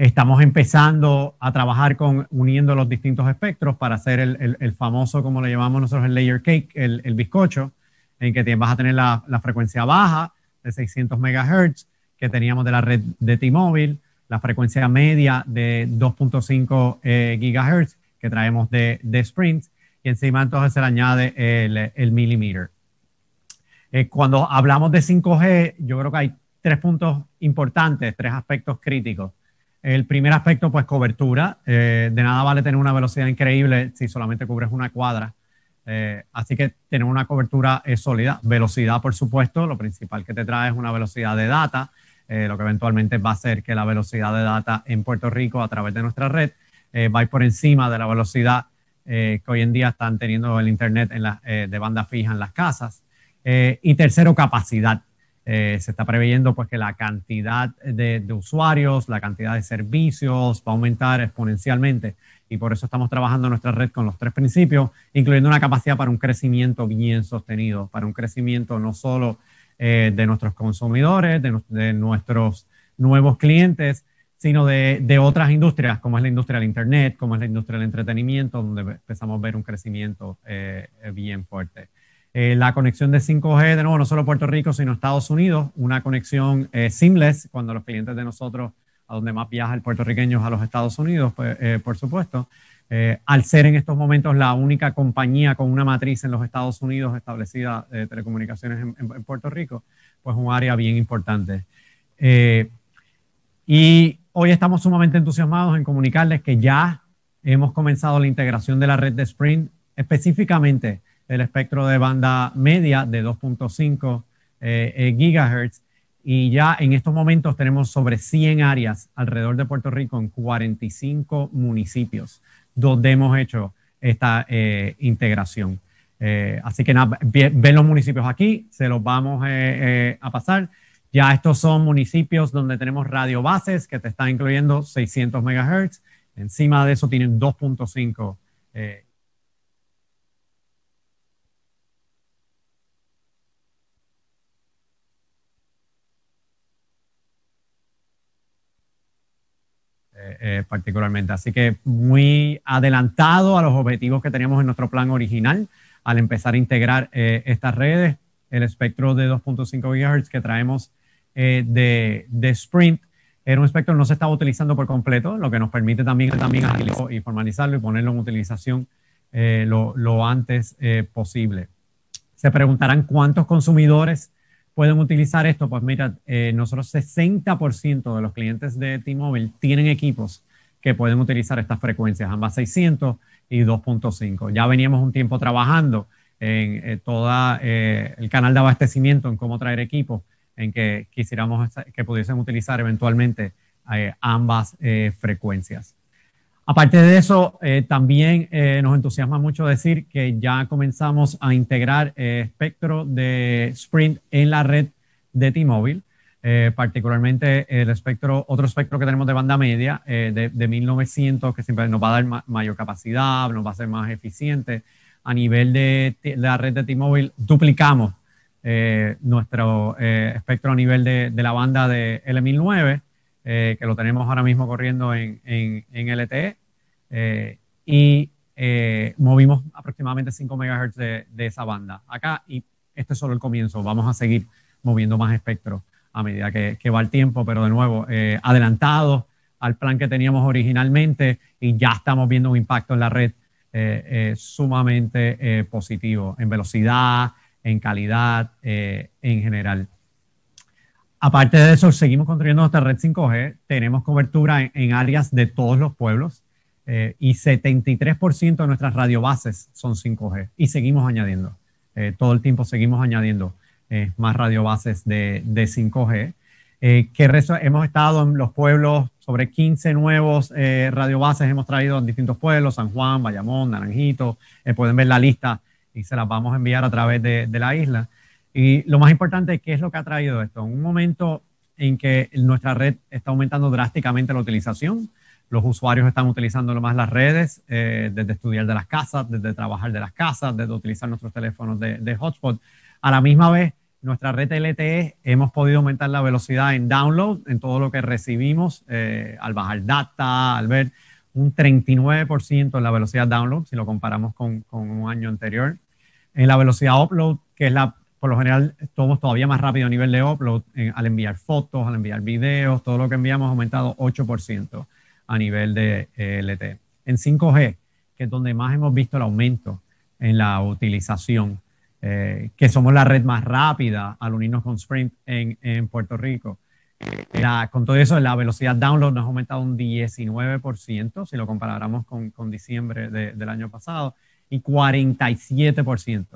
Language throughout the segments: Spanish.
Estamos empezando a trabajar con uniendo los distintos espectros para hacer el, famoso, como lo llamamos nosotros, el layer cake, el, bizcocho, en que vas a tener la, frecuencia baja de 600 MHz que teníamos de la red de T-Mobile, la frecuencia media de 2.5 eh, GHz que traemos de, de Sprint, y encima entonces se le añade el, el millimeter. Eh, cuando hablamos de 5G, yo creo que hay tres puntos importantes, tres aspectos críticos. El primer aspecto, pues cobertura. Eh, de nada vale tener una velocidad increíble si solamente cubres una cuadra. Eh, así que tener una cobertura es sólida. Velocidad, por supuesto, lo principal que te trae es una velocidad de data, eh, lo que eventualmente va a ser que la velocidad de data en Puerto Rico a través de nuestra red vaya por encima de la velocidad que hoy en día están teniendo el Internet de banda fija en las casas. y tercero, capacidad. Eh, se está preveyendo pues, que la cantidad de, usuarios, la cantidad de servicios va a aumentar exponencialmente y por eso estamos trabajando nuestra red con los tres principios, incluyendo una capacidad para un crecimiento bien sostenido, para un crecimiento no solo eh, de nuestros consumidores, de, nuestros nuevos clientes, sino de, otras industrias, como es la industria del Internet, como es la industria del entretenimiento, donde empezamos a ver un crecimiento eh, bien fuerte. Eh, la conexión de 5G, de nuevo, no solo Puerto Rico, sino Estados Unidos, una conexión eh, seamless, cuando los clientes de nosotros, a donde más viaja el puertorriqueño, a los Estados Unidos, pues, eh, por supuesto, al ser en estos momentos la única compañía con una matriz en los Estados Unidos establecida de telecomunicaciones en, en, Puerto Rico, pues un área bien importante. y hoy estamos sumamente entusiasmados en comunicarles que ya hemos comenzado la integración de la red de Sprint, específicamente el espectro de banda media de 2.5 eh, eh, gigahertz. Y ya en estos momentos tenemos sobre 100 áreas alrededor de Puerto Rico en 45 municipios donde hemos hecho esta eh, integración. así que nada, ven los municipios aquí, se los vamos a pasar. Ya estos son municipios donde tenemos radio bases que te están incluyendo 600 megahertz. Encima de eso tienen 2.5 eh, Eh, eh, particularmente. Así que muy adelantado a los objetivos que teníamos en nuestro plan original al empezar a integrar eh, estas redes, el espectro de 2.5 GHz que traemos de, Sprint. Era un espectro que no se estaba utilizando por completo, lo que nos permite también, también y formalizarlo y ponerlo en utilización lo, antes posible. Se preguntarán cuántos consumidores pueden utilizar esto? Pues mira, eh, nosotros 60% de los clientes de T-Mobile tienen equipos que pueden utilizar estas frecuencias, ambas 600 y 2.5. Ya veníamos un tiempo trabajando en eh, todo eh, el canal de abastecimiento, en cómo traer equipos, en que quisiéramos que pudiesen utilizar eventualmente ambas frecuencias. Aparte de eso, eh, también eh, nos entusiasma mucho decir que ya comenzamos a integrar eh, espectro de Sprint en la red de T-Mobile, particularmente el espectro, otro espectro que tenemos de banda media de, 1900, que siempre nos va a dar mayor capacidad, nos va a ser más eficiente. A nivel de la red de T-Mobile, duplicamos nuestro espectro a nivel de, de la banda de L1009 eh, que lo tenemos ahora mismo corriendo en, en, en LTE, eh, y eh, movimos aproximadamente 5 MHz de, de, esa banda acá, y este es solo el comienzo, vamos a seguir moviendo más espectro a medida que, que va el tiempo, pero de nuevo, adelantado al plan que teníamos originalmente y ya estamos viendo un impacto en la red sumamente positivo en velocidad, en calidad, en general. Aparte de eso, seguimos construyendo nuestra red 5G, tenemos cobertura en, áreas de todos los pueblos eh, y 73% de nuestras radiobases son 5G y seguimos añadiendo, eh, todo el tiempo seguimos añadiendo eh, más radiobases de, de 5G. que hemos estado en los pueblos, sobre 15 nuevos radiobases hemos traído en distintos pueblos, San Juan, Bayamón, Naranjito, pueden ver la lista y se las vamos a enviar a través de la isla. Y lo más importante qué es lo que ha traído esto. En un momento en que nuestra red está aumentando drásticamente la utilización, los usuarios están utilizando más las redes, eh, desde estudiar de las casas, desde trabajar de las casas, desde utilizar nuestros teléfonos de, hotspot. A la misma vez, nuestra red LTE hemos podido aumentar la velocidad en download, en todo lo que recibimos eh, al bajar data, al ver un 39% en la velocidad download, si lo comparamos con, con, un año anterior. En la velocidad upload, que es la por lo general somos todavía más rápido a nivel de upload eh, al enviar fotos, al enviar videos, todo lo que enviamos ha aumentado 8% a nivel de eh, LT. LTE. En 5G, que es donde más hemos visto el aumento en la utilización, eh, que somos la red más rápida al unirnos con Sprint en, Puerto Rico. con todo eso, la velocidad download nos ha aumentado un 19% si lo comparáramos con, diciembre del año pasado y 47%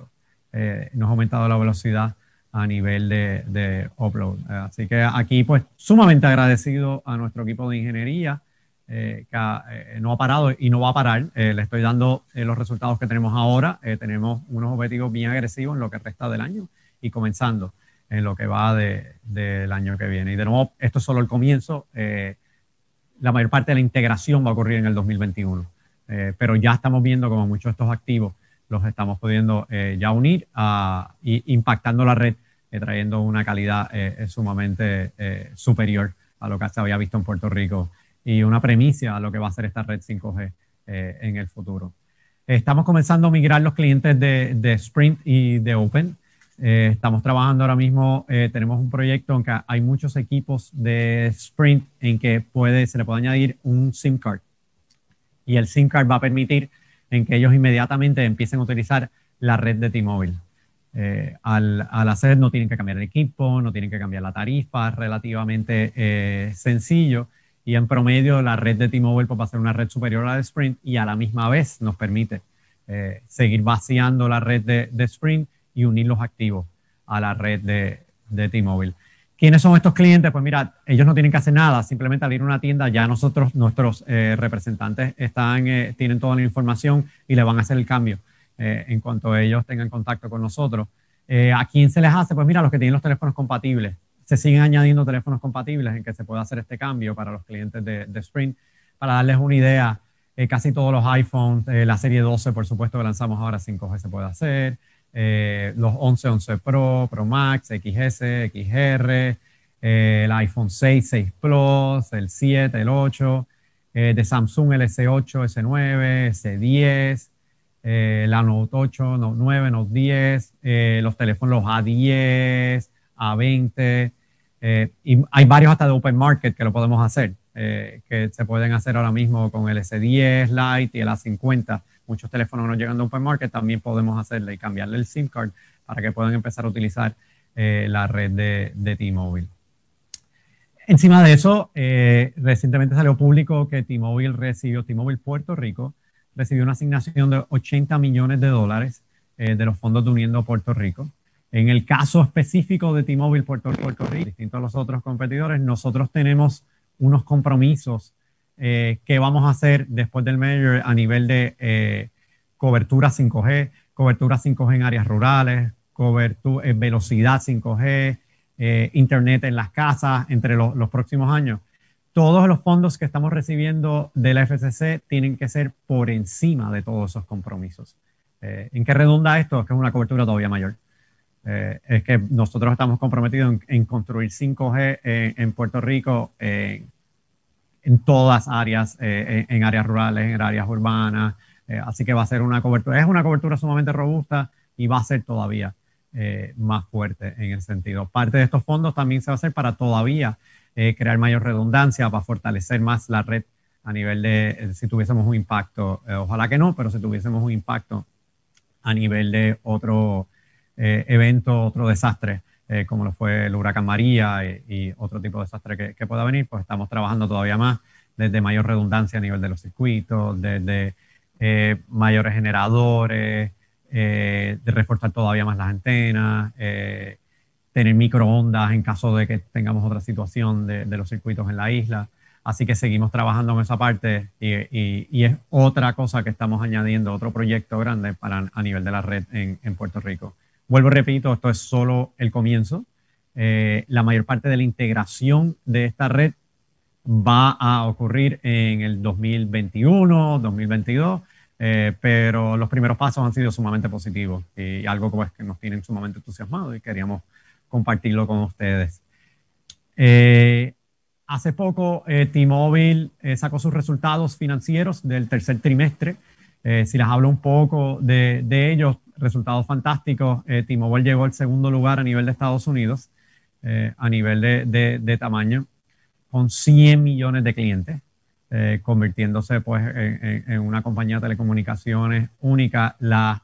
eh, nos ha aumentado la velocidad a nivel de, upload. Eh, así que aquí, pues, sumamente agradecido a nuestro equipo de ingeniería eh, que no ha parado y no va a parar. le estoy dando los resultados que tenemos ahora. tenemos unos objetivos bien agresivos en lo que resta del año y comenzando en lo que va del año que viene. Y de nuevo, esto es solo el comienzo. la mayor parte de la integración va a ocurrir en el 2021, pero ya estamos viendo como muchos de estos activos los estamos pudiendo eh, ya unir a, ah, impactando la red, eh, trayendo una calidad eh, sumamente superior a lo que se había visto en Puerto Rico y una premisa a lo que va a ser esta red 5G en el futuro. Estamos comenzando a migrar los clientes de, de Sprint y de Open. estamos trabajando ahora mismo, tenemos un proyecto en que hay muchos equipos de Sprint en que puede, se le puede añadir un SIM card. Y el SIM card va a permitir en que ellos inmediatamente empiecen a utilizar la red de T-Mobile. Eh, al, hacerlo no tienen que cambiar el equipo, no tienen que cambiar la tarifa, es relativamente eh, sencillo y en promedio la red de T-Mobile pues, va a ser una red superior a la de Sprint y a la misma vez nos permite eh, seguir vaciando la red de, Sprint y unir los activos a la red de T-Mobile. ¿Quiénes son estos clientes? Pues mira, ellos no tienen que hacer nada, simplemente abrir una tienda. Ya nosotros, nuestros eh, representantes están, eh, tienen toda la información y le van a hacer el cambio eh, en cuanto ellos tengan contacto con nosotros. ¿A quién se les hace? Pues mira, los que tienen los teléfonos compatibles. Se siguen añadiendo teléfonos compatibles en que se pueda hacer este cambio para los clientes de, de Sprint. Para darles una idea, casi todos los iPhones, la serie 12, por supuesto, que lanzamos ahora 5G se puede hacer eh, los 11 Pro, Pro Max, XS, XR, eh, el iPhone 6, 6 Plus, el 7, el 8, eh, de Samsung el S8, S9, S10, la Note 8, Note 9, Note 10, eh, los teléfonos A10, A20, y hay varios hasta de Open Market que lo podemos hacer, que se pueden hacer ahora mismo con el S10 Lite y el A50 muchos teléfonos no llegan de Open Market, también podemos hacerle y cambiarle el SIM card para que puedan empezar a utilizar eh, la red de, T-Mobile. Encima de eso, eh, recientemente salió público que T-Mobile recibió, T-Mobile Puerto Rico, recibió una asignación de 80 millones de dólares eh, de los fondos de Uniendo Puerto Rico. En el caso específico de T-Mobile Puerto Rico, distinto a los otros competidores, nosotros tenemos unos compromisos eh, qué vamos a hacer después del mayor a nivel de eh, cobertura 5G, cobertura 5G en áreas rurales, cobertura, eh, velocidad 5G, Internet en las casas entre los, próximos años. Todos los fondos que estamos recibiendo de la FCC tienen que ser por encima de todos esos compromisos. ¿En qué redunda esto? Es que es una cobertura todavía mayor. es que nosotros estamos comprometidos en, construir 5G en, en Puerto Rico en en todas áreas, eh, en, áreas rurales, en áreas urbanas. Eh, así que va a ser una cobertura, es una cobertura sumamente robusta y va a ser todavía eh, más fuerte en el sentido. Parte de estos fondos también se va a hacer para todavía crear mayor redundancia, para fortalecer más la red a nivel de, si tuviésemos un impacto, ojalá que no, pero si tuviésemos un impacto a nivel de otro evento, otro desastre eh, como lo fue el huracán María y, otro tipo de desastre que, pueda venir, pues estamos trabajando todavía más desde mayor redundancia a nivel de los circuitos, desde eh, mayores generadores, eh, de reforzar todavía más las antenas, tener microondas en caso de que tengamos otra situación de, los circuitos en la isla. Así que seguimos trabajando en esa parte y, es otra cosa que estamos añadiendo, otro proyecto grande para, a nivel de la red en Puerto Rico. Vuelvo, repito, esto es solo el comienzo. Eh, la mayor parte de la integración de esta red va a ocurrir en el 2021, 2022, eh, pero los primeros pasos han sido sumamente positivos y algo que, pues que nos tienen sumamente entusiasmado y queríamos compartirlo con ustedes. Eh, hace poco T-Mobile sacó sus resultados financieros del tercer trimestre eh, si les hablo un poco de, ellos, resultados fantásticos. Eh, T-Mobile llegó al segundo lugar a nivel de Estados Unidos, eh, a nivel de, tamaño, con 100 millones de clientes, convirtiéndose pues en, una compañía de telecomunicaciones única. las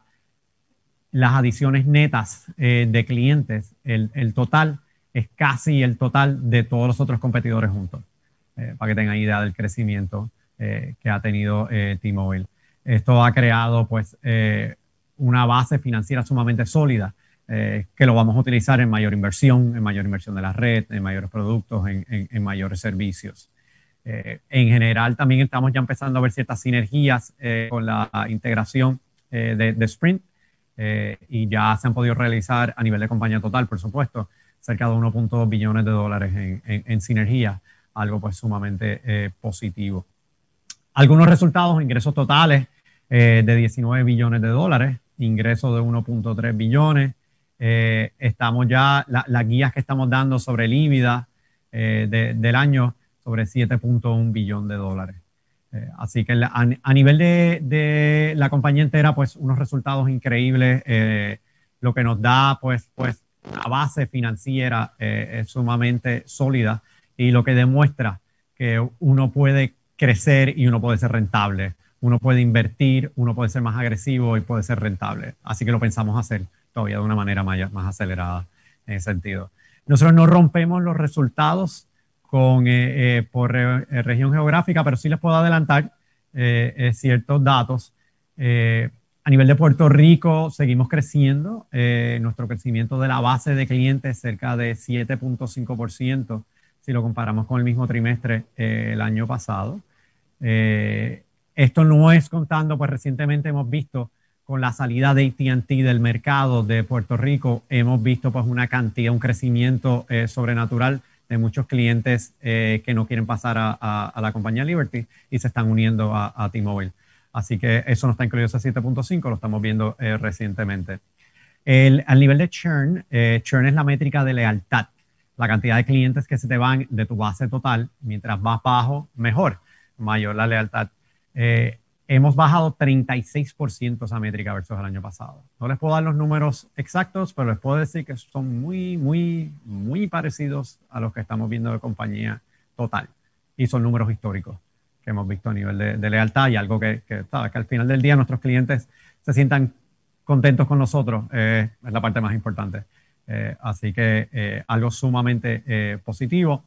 adiciones netas de clientes, el, el, total es casi el total de todos los otros competidores juntos, para que tengan idea del crecimiento que ha tenido T-Mobile. Esto ha creado pues eh, una base financiera sumamente sólida eh, que lo vamos a utilizar en mayor inversión, en mayor inversión de la red, en mayores productos, en, mayores servicios. Eh, en general también estamos ya empezando a ver ciertas sinergias con la integración de, Sprint y ya se han podido realizar a nivel de compañía total, por supuesto, cerca de 1.2 billones de dólares en, en sinergias, algo pues sumamente positivo. Algunos resultados, ingresos totales eh, de 19 billones de dólares, ingresos de 1.3 billones. Eh, estamos ya, las guías que estamos dando sobre el IBIDA eh, del año, sobre 7.1 billón de dólares. así que a, nivel de, la compañía entera, pues unos resultados increíbles, lo que nos da, pues, pues la base financiera es sumamente sólida y lo que demuestra que uno puede crecer y uno puede ser rentable. Uno puede invertir, uno puede ser más agresivo y puede ser rentable. Así que lo pensamos hacer todavía de una manera más, acelerada en ese sentido. Nosotros no rompemos los resultados eh, eh, por eh, región geográfica, pero sí les puedo adelantar ciertos datos. a nivel de Puerto Rico seguimos creciendo. nuestro crecimiento de la base de clientes es cerca de 7.5% si lo comparamos con el mismo trimestre el año pasado. Eh, esto no es contando, pues recientemente hemos visto con la salida de ATT del mercado de Puerto Rico, hemos visto pues una cantidad, un crecimiento eh, sobrenatural de muchos clientes eh, que no quieren pasar a, la compañía Liberty y se están uniendo a, T-Mobile. Así que eso no está incluido ese 7.5, lo estamos viendo recientemente. El, al nivel de churn, churn es la métrica de lealtad, la cantidad de clientes que se te van de tu base total, mientras más bajo, mejor mayor la lealtad. Eh, hemos bajado 36% esa métrica versus el año pasado. No les puedo dar los números exactos, pero les puedo decir que son muy, muy, muy parecidos a los que estamos viendo de compañía total. Y son números históricos que hemos visto a nivel de, lealtad y algo que, que, que, al final del día nuestros clientes se sientan contentos con nosotros, eh, es la parte más importante. Eh, así que algo sumamente positivo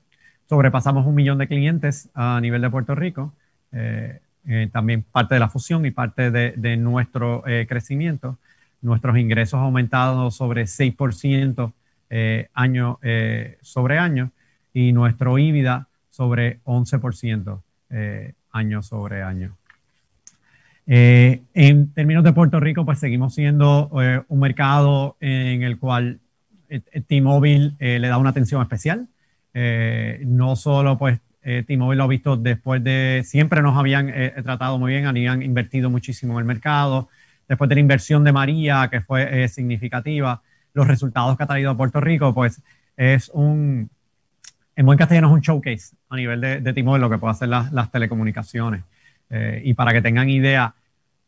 sobrepasamos un millón de clientes a nivel de Puerto Rico. Eh, eh, también parte de la fusión y parte de, nuestro eh, crecimiento. Nuestros ingresos aumentado sobre 6% año sobre año y nuestro IBIDA sobre 11% año sobre año. en términos de Puerto Rico, pues seguimos siendo un mercado en el cual T-Mobile le da una atención especial eh, no solo pues eh, T-Mobile lo ha visto después de, siempre nos habían eh, tratado muy bien, habían invertido muchísimo en el mercado, después de la inversión de María, que fue significativa, los resultados que ha traído a Puerto Rico, pues es un, en buen castellano es un showcase a nivel de, de T-Mobile lo que puede hacer las, telecomunicaciones. y para que tengan idea,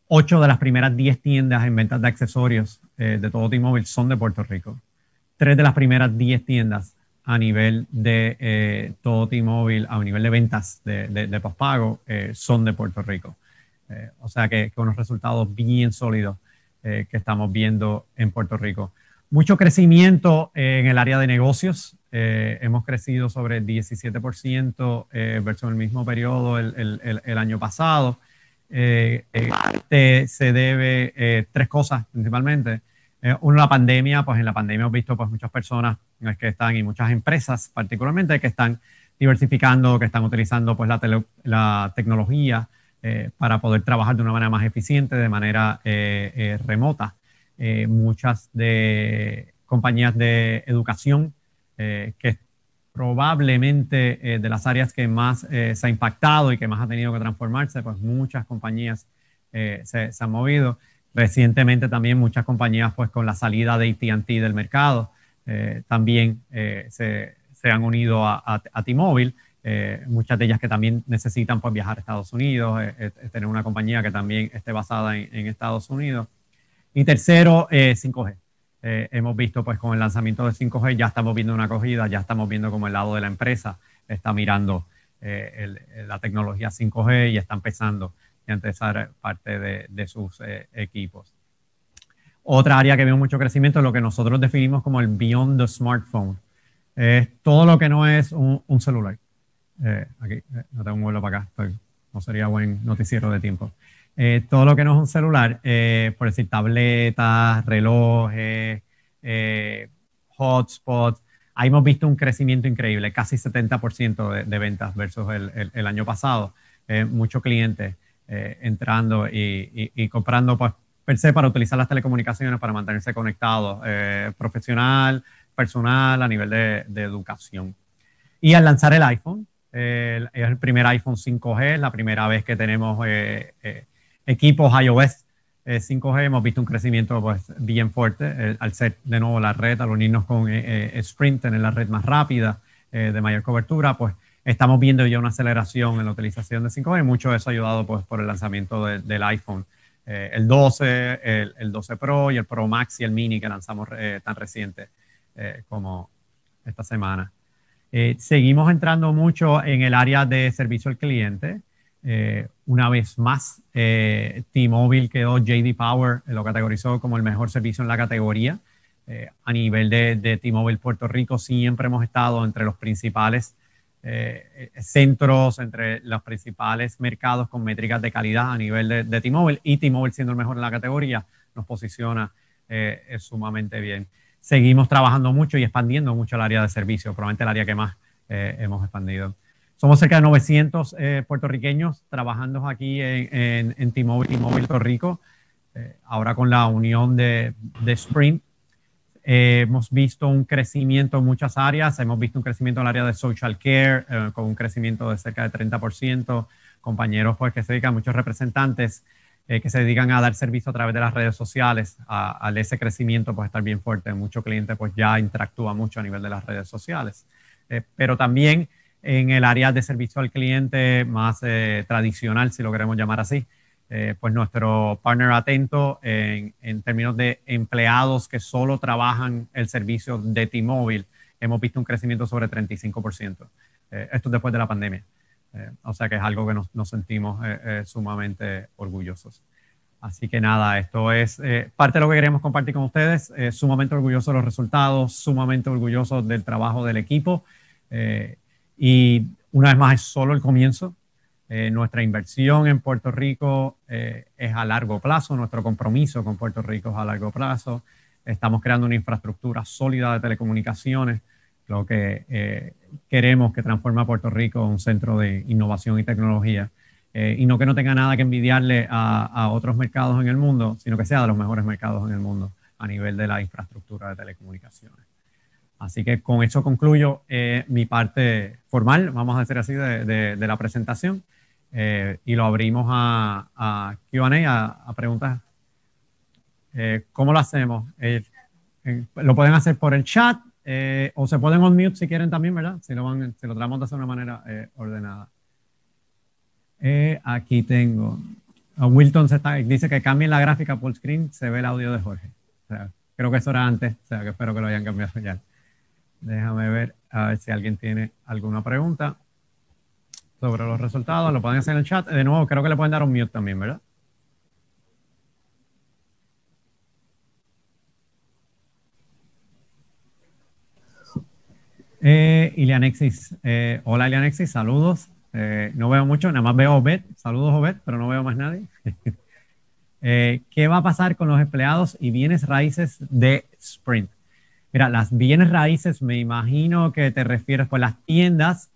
ocho de las primeras 10 tiendas en ventas de accesorios de todo T-Mobile son de Puerto Rico. Tres de las primeras 10 tiendas a nivel de eh, todo T-Mobile, a nivel de ventas de, de, pospago, eh, son de Puerto Rico. Eh, o sea que, con unos resultados bien sólidos que estamos viendo en Puerto Rico. Mucho crecimiento en el área de negocios. hemos crecido sobre el 17% versus el mismo periodo el, el, el, año pasado. Este, se debe tres cosas principalmente. uno, la pandemia. Pues en la pandemia hemos visto pues, muchas personas que están, y muchas empresas particularmente, que están diversificando, que están utilizando pues, la, tecnología eh, para poder trabajar de una manera más eficiente, de manera eh, eh, remota. muchas de compañías de educación que probablemente de las áreas que más se ha impactado y que más ha tenido que transformarse, pues muchas compañías se, han movido. Recientemente también muchas compañías, pues con la salida de ATT del mercado, eh, también eh, se, han unido a, T-Mobile. Eh, muchas de ellas que también necesitan pues, viajar a Estados Unidos, tener una compañía que también esté basada en, Estados Unidos. Y tercero, 5G. hemos visto pues con el lanzamiento de 5G ya estamos viendo una acogida, ya estamos viendo como el lado de la empresa está mirando la tecnología 5G y está empezando a empezar parte de sus equipos. Otra área que veo mucho crecimiento es lo que nosotros definimos como el beyond the smartphone. Es todo lo que no es un, celular. Eh, aquí, eh, no tengo un vuelo para acá, no sería buen noticiero de tiempo. Eh, todo lo que no es un celular, por decir tabletas, relojes, hotspots, ahí hemos visto un crecimiento increíble, casi 70% de, ventas versus el, año pasado. muchos clientes entrando y, y comprando pues, per se para utilizar las telecomunicaciones para mantenerse conectado, eh, profesional, personal, a nivel de, educación. Y al lanzar el iPhone, es el primer iPhone 5G, la primera vez que tenemos eh, eh, equipos iOS 5G, hemos visto un crecimiento pues, bien fuerte al ser de nuevo la red, al unirnos con Sprint, tener la red más rápida, de mayor cobertura, pues estamos viendo ya una aceleración en la utilización de 5G mucho de eso ha ayudado pues, por el lanzamiento del iPhone eh, el 12, el, 12 Pro y el Pro Max y el Mini que lanzamos eh, tan reciente eh, como esta semana. seguimos entrando mucho en el área de servicio al cliente. una vez más, T-Mobile quedó JD Power, lo categorizó como el mejor servicio en la categoría. a nivel de, de T-Mobile Puerto Rico, siempre hemos estado entre los principales eh, eh, centros, entre los principales mercados con métricas de calidad a nivel de, T-Mobile y T-Mobile siendo el mejor en la categoría nos posiciona eh, sumamente bien. Seguimos trabajando mucho y expandiendo mucho el área de servicio, probablemente el área que más hemos expandido. Somos cerca de 900 puertorriqueños trabajando aquí en, en, T-Mobile y Puerto Rico. ahora con la unión de, de Sprint, eh, hemos visto un crecimiento en muchas áreas, hemos visto un crecimiento en el área de social care, eh, con un crecimiento de cerca de 30%, compañeros pues, que se dedican, muchos representantes eh, que se dedican a dar servicio a través de las redes sociales, al ese crecimiento pues estar bien fuerte, muchos clientes pues ya interactúan mucho a nivel de las redes sociales, pero también en el área de servicio al cliente más tradicional, si lo queremos llamar así, eh, pues nuestro partner atento en, términos de empleados que solo trabajan el servicio de T-Mobile, hemos visto un crecimiento sobre 35%. Eh, esto después de la pandemia. Eh, o sea que es algo que nos, sentimos sumamente orgullosos. Así que nada, esto es parte de lo que queremos compartir con ustedes. sumamente orgulloso de los resultados, sumamente orgullosos del trabajo del equipo. y una vez más, es solo el comienzo. Eh, nuestra inversión en Puerto Rico eh, es a largo plazo, nuestro compromiso con Puerto Rico es a largo plazo. Estamos creando una infraestructura sólida de telecomunicaciones, lo que eh, queremos que transforme a Puerto Rico en un centro de innovación y tecnología. y no que no tenga nada que envidiarle a, otros mercados en el mundo, sino que sea de los mejores mercados en el mundo a nivel de la infraestructura de telecomunicaciones. Así que con eso concluyo mi parte formal, vamos a decir así, de la presentación. Eh, y lo abrimos a, a QA, a, preguntas. Eh, ¿Cómo lo hacemos? Eh, lo pueden hacer por el chat o se pueden unmute si quieren también, ¿verdad? Si lo, van, lo de una manera ordenada. aquí tengo. A ah, Wilton dice que cambien la gráfica por screen, se ve el audio de Jorge. creo que eso era antes, o sea, que espero que lo hayan cambiado ya. Déjame ver a ver si alguien tiene alguna pregunta sobre los resultados, lo pueden hacer en el chat. De nuevo, creo que le pueden dar un mute también, ¿verdad? Eh, Ilianexis, eh, hola Ilianexis, saludos. Eh, no veo mucho, nada más veo Obed. Saludos Obed, pero no veo más nadie. Eh, ¿Qué va a pasar con los empleados y bienes raíces de Sprint? Mira, las bienes raíces, me imagino que te refieres, por pues, las tiendas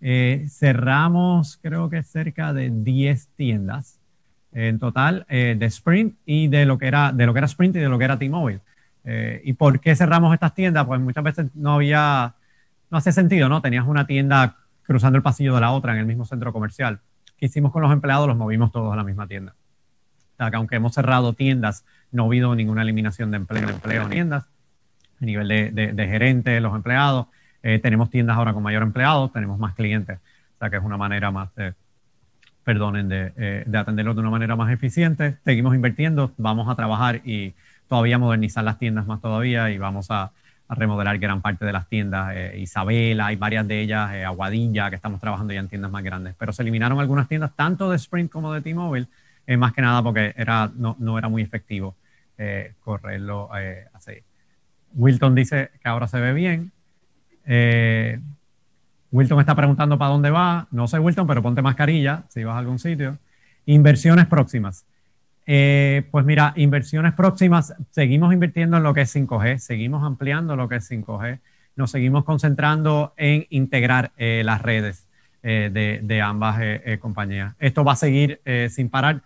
eh, cerramos creo que cerca de 10 tiendas en total eh, de Sprint y de lo que era de lo que era Sprint y de lo que era T-Mobile. Eh, ¿Y por qué cerramos estas tiendas? Pues muchas veces no había, no hacía sentido, ¿no? Tenías una tienda cruzando el pasillo de la otra en el mismo centro comercial. ¿Qué hicimos con los empleados? Los movimos todos a la misma tienda. O sea, que aunque hemos cerrado tiendas, no ha habido ninguna eliminación de empleo, de empleo tiendas, a nivel de, gerente, de los empleados. Eh, tenemos tiendas ahora con mayor empleado, tenemos más clientes. O sea que es una manera más perdonen, de, eh, de atenderlos de una manera más eficiente. Seguimos invirtiendo, vamos a trabajar y todavía modernizar las tiendas más todavía y vamos a, remodelar gran parte de las tiendas. Eh, Isabela, hay varias de ellas, eh, Aguadilla, que estamos trabajando ya en tiendas más grandes. Pero se eliminaron algunas tiendas, tanto de Sprint como de T-Mobile, más que nada porque era, no, no era muy efectivo correrlo así. Wilton dice que ahora se ve bien. Eh, Wilton está preguntando para dónde va. No sé, Wilton, pero ponte mascarilla si vas a algún sitio. Inversiones próximas. Eh, pues mira, inversiones próximas, seguimos invirtiendo en lo que es 5G, seguimos ampliando lo que es 5G, nos seguimos concentrando en integrar eh, las redes eh, de, ambas compañías. Esto va a seguir sin parar.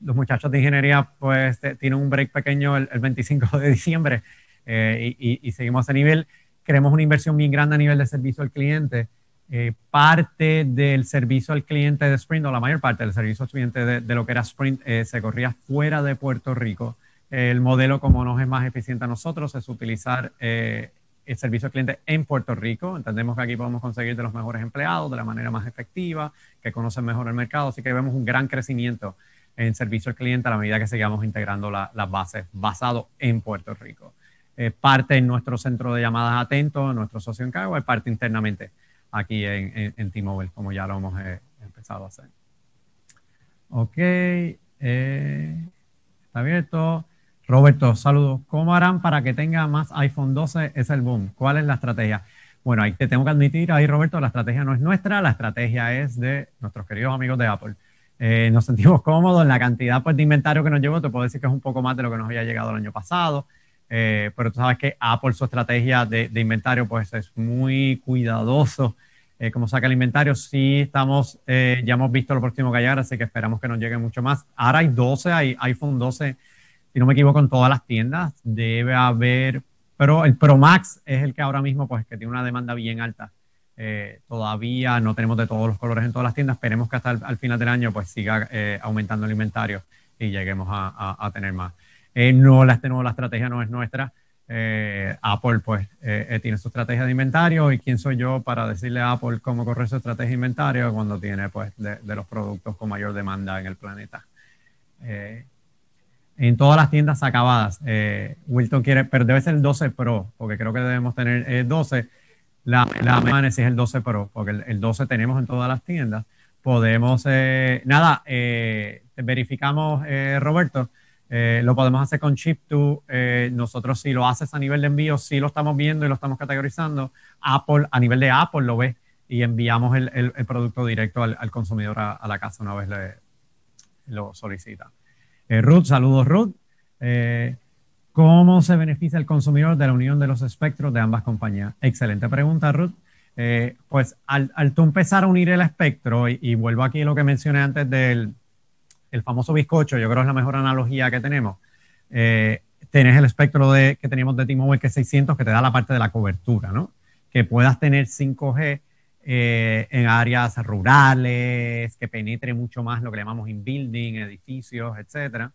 Los muchachos de ingeniería pues tienen un break pequeño el, 25 de diciembre y, y seguimos a ese nivel queremos una inversión muy grande a nivel de servicio al cliente. Eh, parte del servicio al cliente de Sprint, o la mayor parte del servicio al cliente de, lo que era Sprint, eh, se corría fuera de Puerto Rico. El modelo, como nos es más eficiente a nosotros, es utilizar eh, el servicio al cliente en Puerto Rico. Entendemos que aquí podemos conseguir de los mejores empleados de la manera más efectiva, que conocen mejor el mercado. Así que vemos un gran crecimiento en servicio al cliente a la medida que sigamos integrando las bases basado en Puerto Rico parte en nuestro centro de llamadas atentos, nuestro socio en cargo, y parte internamente aquí en, T-Mobile, como ya lo hemos eh, empezado a hacer. Ok, eh, está abierto. Roberto, saludos. ¿Cómo harán para que tenga más iPhone 12? Es el boom. ¿Cuál es la estrategia? Bueno, ahí te tengo que admitir, ahí Roberto, la estrategia no es nuestra, la estrategia es de nuestros queridos amigos de Apple. Eh, nos sentimos cómodos, en la cantidad pues, de inventario que nos llevó. te puedo decir que es un poco más de lo que nos había llegado el año pasado. Eh, pero tú sabes que Apple, su estrategia de, inventario, pues es muy cuidadoso. Eh, como saca el inventario, sí estamos, eh, ya hemos visto lo próximo que llegar, así que esperamos que nos llegue mucho más. Ahora hay 12, hay iPhone 12, si no me equivoco, en todas las tiendas. Debe haber, pero el Pro Max es el que ahora mismo, pues, que tiene una demanda bien alta. todavía no tenemos de todos los colores en todas las tiendas. Esperemos que hasta el al final del año, pues, siga aumentando el inventario y lleguemos a tener más. Eh, no, la, este la estrategia no es nuestra. Eh, Apple pues eh, tiene su estrategia de inventario y quién soy yo para decirle a Apple cómo correr su estrategia de inventario cuando tiene pues de, los productos con mayor demanda en el planeta. en todas las tiendas acabadas, Wilton quiere, pero debe ser el 12 Pro, porque creo que debemos tener el 12. La, la es el 12 Pro, porque el, 12 tenemos en todas las tiendas podemos, nada, verificamos, Roberto, eh, lo podemos hacer con Chip2. Eh, nosotros si lo haces a nivel de envío, si lo estamos viendo y lo estamos categorizando. Apple, a nivel de Apple lo ves y enviamos el, producto directo al, consumidor a, la casa una vez lo solicita. Eh, Ruth, saludos Ruth. ¿Cómo se beneficia el consumidor de la unión de los espectros de ambas compañías? Excelente pregunta, Ruth. pues al, tú empezar a unir el espectro, y, y vuelvo aquí a lo que mencioné antes del, el famoso bizcocho, yo creo que es la mejor analogía que tenemos. Eh, el espectro de, que teníamos de T-Mobile, que es 600, que te da la parte de la cobertura, ¿no? Que puedas tener 5G eh, en áreas rurales, que penetre mucho más lo que llamamos in-building, edificios, etcétera.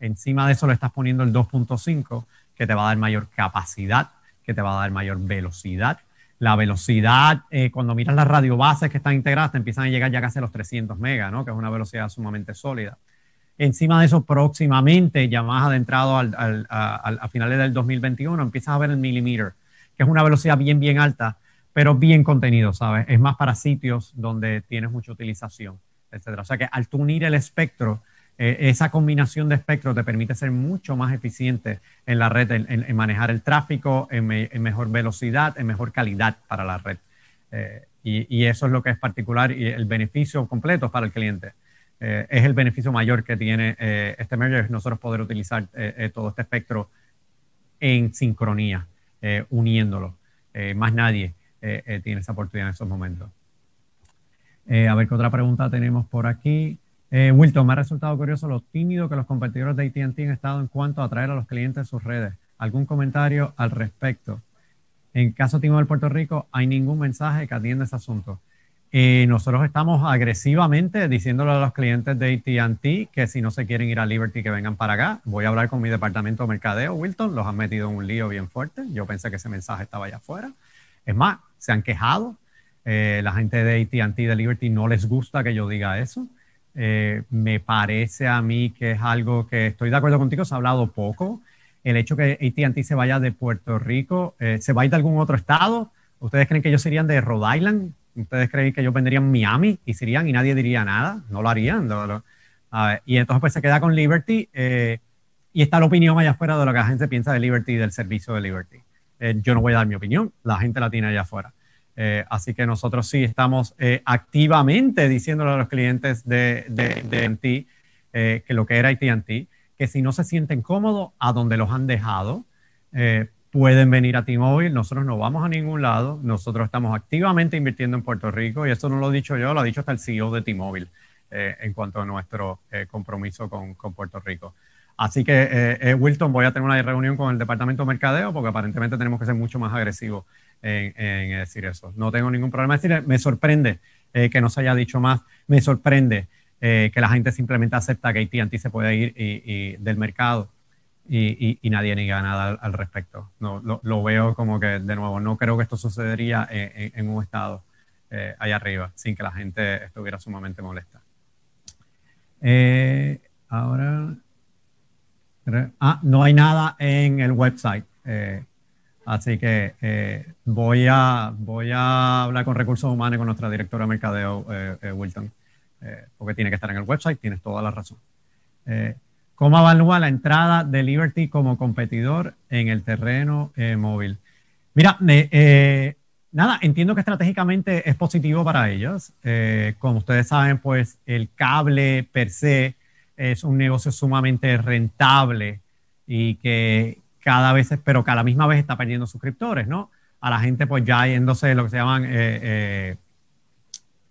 Encima de eso le estás poniendo el 2.5, que te va a dar mayor capacidad, que te va a dar mayor velocidad, la velocidad, eh, cuando miras las radiobases que están integradas, empiezan a llegar ya casi a los 300 megas, ¿no? que es una velocidad sumamente sólida. Encima de eso, próximamente, ya más adentrado a finales del 2021, empiezas a ver el millimeter, que es una velocidad bien, bien alta, pero bien contenido, ¿sabes? Es más para sitios donde tienes mucha utilización, etc. O sea que al tunir unir el espectro, eh, esa combinación de espectros te permite ser mucho más eficiente en la red, en, manejar el tráfico, en, mejor velocidad, en mejor calidad para la red. Eh, y, eso es lo que es particular y el beneficio completo para el cliente. Eh, es el beneficio mayor que tiene este merger, nosotros poder utilizar todo este espectro en sincronía, uniéndolo. más nadie tiene esa oportunidad en estos momentos. a ver qué otra pregunta tenemos por aquí. Eh, Wilton, me ha resultado curioso lo tímido que los competidores de ATT han estado en cuanto a atraer a los clientes de sus redes. ¿Algún comentario al respecto? En caso de del Puerto Rico, ¿hay ningún mensaje que atienda ese asunto? Eh, nosotros estamos agresivamente diciéndole a los clientes de ATT que si no se quieren ir a Liberty, que vengan para acá. Voy a hablar con mi departamento de mercadeo, Wilton. Los han metido en un lío bien fuerte. Yo pensé que ese mensaje estaba allá afuera. Es más, se han quejado. Eh, la gente de ATT de Liberty no les gusta que yo diga eso. Eh, me parece a mí que es algo que estoy de acuerdo contigo, se ha hablado poco. El hecho que ATT se vaya de Puerto Rico, eh, ¿se vaya de algún otro estado? ¿Ustedes creen que ellos serían de Rhode Island? ¿Ustedes creen que ellos vendrían Miami y serían y nadie diría nada? No lo harían. y entonces pues se queda con Liberty eh, y está la opinión allá afuera de lo que la gente piensa de Liberty y del servicio de Liberty. yo no voy a dar mi opinión, la gente la tiene allá afuera. Eh, así que nosotros sí estamos eh, activamente diciéndole a los clientes de, de, eh, que lo que era AT&T, que si no se sienten cómodos a donde los han dejado, pueden venir a T-Mobile. Nosotros no vamos a ningún lado. Nosotros estamos activamente invirtiendo en Puerto Rico y eso no lo he dicho yo, lo ha dicho hasta el CEO de T-Mobile en cuanto a nuestro compromiso con, con, Puerto Rico. Así que, Wilton, voy a tener una reunión con el Departamento de Mercadeo porque aparentemente tenemos que ser mucho más agresivos en, decir eso. No tengo ningún problema decir, me sorprende eh, que no se haya dicho más, me sorprende eh, que la gente simplemente acepta que AT&T se puede ir del mercado y, y, nadie gana nada al, respecto. No, lo, veo como que, de nuevo, no creo que esto sucedería en, un estado eh, allá arriba, sin que la gente estuviera sumamente molesta. ahora, ah, no hay nada en el website. Eh, Así que eh, voy, a, voy a hablar con recursos humanos y con nuestra directora de mercadeo, eh, eh, Wilton, porque tiene que estar en el website, tienes toda la razón. ¿Cómo evalúa la entrada de Liberty como competidor en el terreno móvil? Mira, nada, entiendo que estratégicamente es positivo para ellos. como ustedes saben, pues el cable per se es un negocio sumamente rentable y que, cada vez, pero que a la misma vez está perdiendo suscriptores, ¿no? A la gente pues ya yéndose lo que se llaman eh, eh,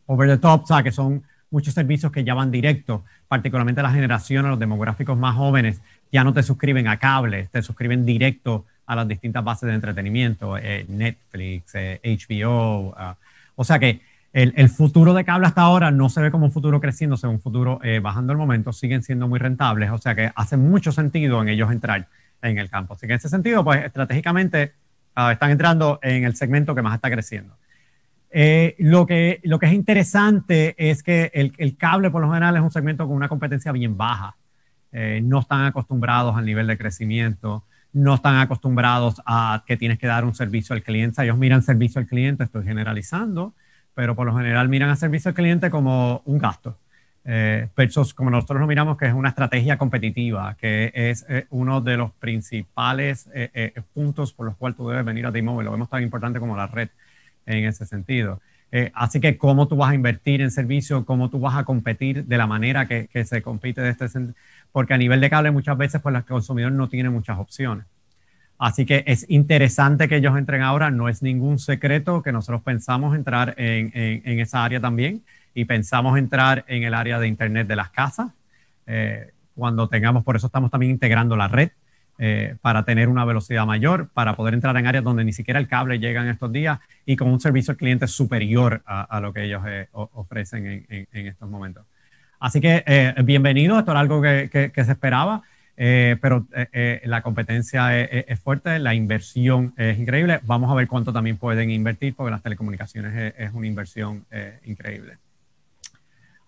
over the top, o sea, que son muchos servicios que ya van directo particularmente la generación, a los demográficos más jóvenes, ya no te suscriben a cable, te suscriben directo a las distintas bases de entretenimiento, eh, Netflix, HBO. Ah. o sea que el, el, futuro de cable hasta ahora no se ve como un futuro creciendo, un futuro bajando el momento, siguen siendo muy rentables, o sea que hace mucho sentido en ellos entrar en el campo. Así que en ese sentido, pues estratégicamente ah, están entrando en el segmento que más está creciendo. Eh, lo, que, lo que es interesante es que el, cable, por lo general, es un segmento con una competencia bien baja. Eh, no están acostumbrados al nivel de crecimiento, no están acostumbrados a que tienes que dar un servicio al cliente. Ellos miran servicio al cliente, estoy generalizando, pero por lo general miran a servicio al cliente como un gasto. Pero eh, como nosotros lo miramos, que es una estrategia competitiva, que es eh, uno de los principales eh, puntos por los cuales tú debes venir a T-Mobile. Lo vemos tan importante como la red en ese sentido. así que cómo tú vas a invertir en servicio, cómo tú vas a competir de la manera que, se compite de este porque a nivel de cable muchas veces pues el consumidor no tiene muchas opciones. Así que es interesante que ellos entren ahora, no es ningún secreto que nosotros pensamos entrar en esa área también y pensamos entrar en el área de Internet de las casas. Eh, cuando tengamos, por eso estamos también integrando la red eh, para tener una velocidad mayor, para poder entrar en áreas donde ni siquiera el cable llega en estos días y con un servicio al cliente superior a, lo que ellos eh, ofrecen en, estos momentos. Así que bienvenido, esto era algo que, se esperaba. pero la competencia es, fuerte, la inversión es increíble. Vamos a ver cuánto también pueden invertir, porque las telecomunicaciones es una inversión increíble.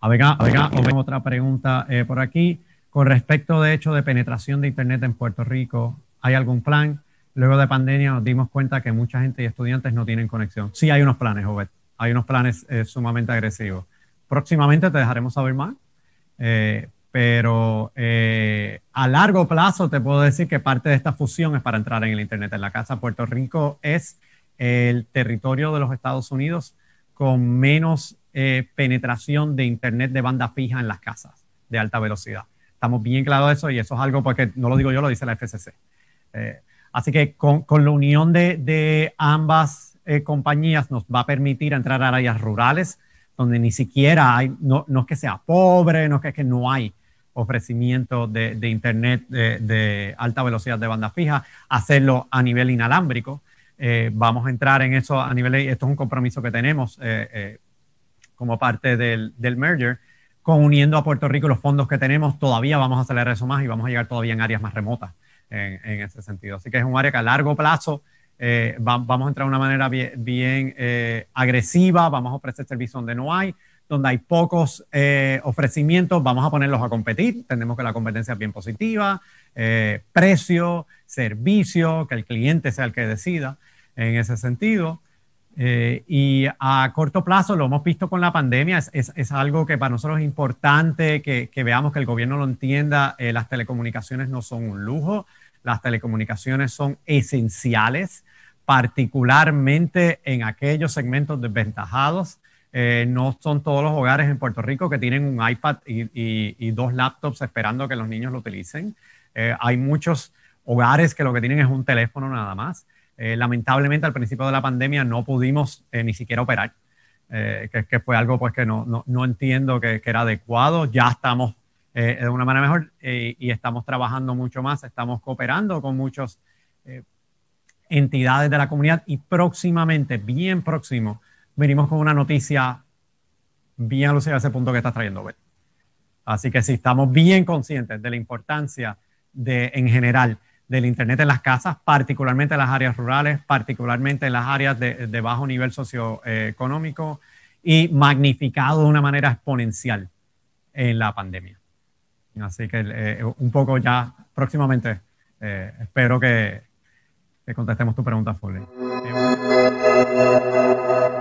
A ver, a ver, otra pregunta eh, por aquí. Con respecto de hecho de penetración de Internet en Puerto Rico, ¿hay algún plan? Luego de pandemia nos dimos cuenta que mucha gente y estudiantes no tienen conexión. Sí, hay unos planes, Robert. Hay unos planes eh, sumamente agresivos. Próximamente te dejaremos saber más. Eh, pero a largo plazo te puedo decir que parte de esta fusión es para entrar en el Internet en la casa. Puerto Rico es el territorio de los Estados Unidos con menos eh, penetración de Internet de banda fija en las casas de alta velocidad. Estamos bien claros de eso y eso es algo porque no lo digo yo, lo dice la FCC. Eh, así que con, la unión de, ambas eh, compañías nos va a permitir entrar a áreas rurales donde ni siquiera hay, no, es que sea pobre, no es que, es que no hay ofrecimiento de, Internet de, alta velocidad de banda fija, hacerlo a nivel inalámbrico. vamos a entrar en eso a nivel, esto es un compromiso que tenemos, eh, como parte del, del merger, con uniendo a Puerto Rico los fondos que tenemos, todavía vamos a acelerar eso más y vamos a llegar todavía en áreas más remotas en, ese sentido. Así que es un área que a largo plazo eh, vamos a entrar de una manera bien, eh, agresiva, vamos a ofrecer servicios donde no hay, donde hay pocos eh, ofrecimientos, vamos a ponerlos a competir, tenemos que la competencia es bien positiva, precio, servicio, que el cliente sea el que decida en ese sentido. Eh, y a corto plazo, lo hemos visto con la pandemia, es, algo que para nosotros es importante que, veamos que el gobierno lo entienda. Eh, las telecomunicaciones no son un lujo, las telecomunicaciones son esenciales, particularmente en aquellos segmentos desventajados. Eh, no son todos los hogares en Puerto Rico que tienen un iPad y dos laptops esperando que los niños lo utilicen. hay muchos hogares que lo que tienen es un teléfono nada más. Eh, lamentablemente, al principio de la pandemia no pudimos eh, ni siquiera operar, eh, que, que, fue algo pues, que no, entiendo que, era adecuado. Ya estamos de una manera mejor y estamos trabajando mucho más, estamos cooperando con muchas entidades de la comunidad y próximamente, bien próximo, venimos con una noticia bien alusiva a ese punto que estás trayendo, Así que si estamos bien conscientes de la importancia de, en general, del Internet en las casas, particularmente en las áreas rurales, particularmente en las áreas de, bajo nivel socioeconómico y magnificado de una manera exponencial en la pandemia. Así que eh, un poco ya próximamente eh, espero que, contestemos tu pregunta, Foley.